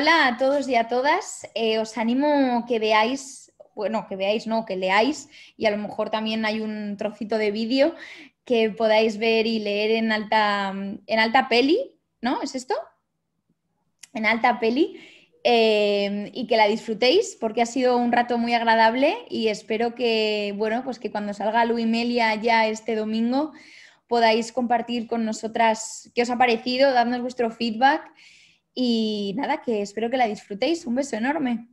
Hola a todos y a todas. Eh, os animo que veáis, bueno, que veáis, no, que leáis y a lo mejor también hay un trocito de vídeo que podáis ver y leer en alta, en alta peli, ¿no? ¿Es esto? En alta peli. Eh, y que la disfrutéis porque ha sido un rato muy agradable y espero que, bueno, pues que cuando salga Luimelia ya este domingo podáis compartir con nosotras qué os ha parecido, darnos vuestro feedback y nada, que espero que la disfrutéis. Un beso enorme.